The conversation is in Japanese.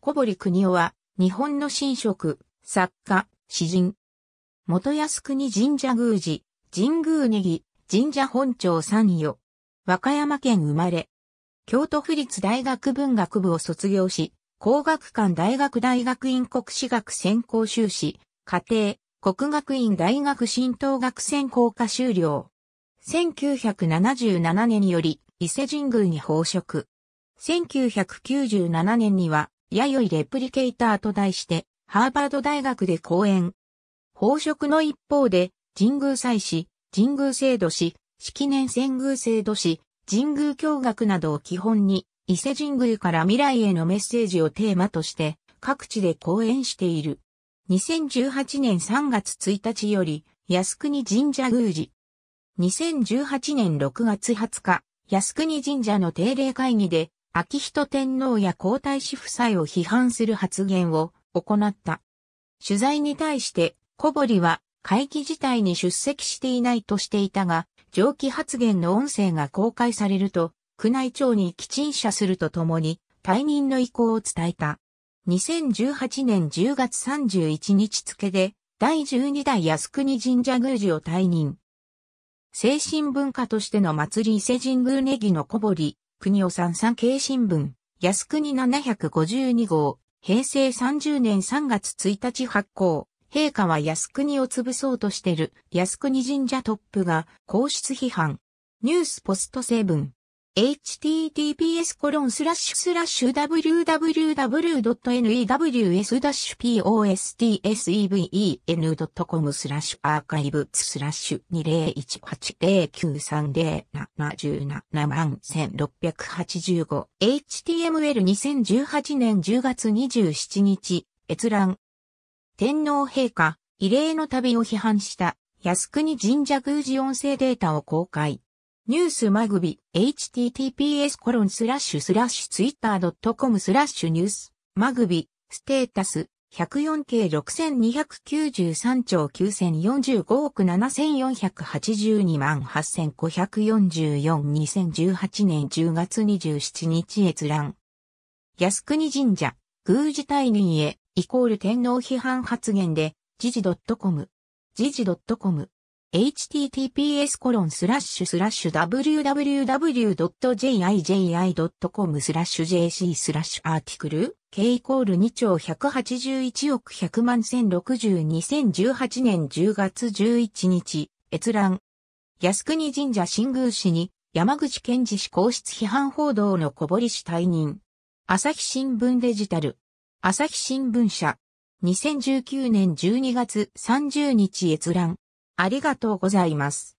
小堀邦夫は、日本の神職、作家、詩人。元靖国神社宮司、神宮ネギ、神社本庁参与。和歌山県生まれ。京都府立大学文学部を卒業し、工学館大学大学院国史学専攻修士、家庭、国学院大学浸透学専攻科修了。1977年により、伊勢神宮に奉職。1997年には、弥生レプリケーターと題して、ハーバード大学で講演。宝飾の一方で、神宮祭祀、神宮制度祀、式年遷宮制度祀、神宮教学などを基本に、伊勢神宮から未来へのメッセージをテーマとして、各地で講演している。2018年3月1日より、靖国神社宮司。2018年6月20日、靖国神社の定例会議で、秋人天皇や皇太子夫妻を批判する発言を行った。取材に対して小堀は会議自体に出席していないとしていたが、上記発言の音声が公開されると、宮内庁に基陳謝するとともに、退任の意向を伝えた。2018年10月31日付で、第12代靖国神社宮司を退任。精神文化としての祭り伊勢神宮ネギの小堀、国尾山産経新聞、靖国752号、平成30年3月1日発行。陛下は靖国を潰そうとしてる靖国神社トップが皇室批判。ニュースポスト成分。https www.news-postseven.com スラッシュアーカイブスラッシュ20180930777万1685 html2018 年10月27日閲覧天皇陛下、異例の旅を批判した靖国神社宮司音声データを公開。ニュースマグビ、https コロンスラッシュスラッシュツイッター .com スラッシュニュース、マグビ、ステータス、104K6293 兆9045億7482万8 5 4 4 2 0 1 8年10月27日閲覧。靖国神社、宮司退任へ、イコール天皇批判発言で、時事 .com。時事 .com。https コロンスラッシュスラッシュ www.jiji.com スラッシュ jc スラッシュアーティクル k イコール2兆181億100万10602018年10月11日閲覧靖国神社新宮市に山口県知氏皇室批判報道の小堀氏退任朝日新聞デジタル朝日新聞社2019年12月30日閲覧ありがとうございます。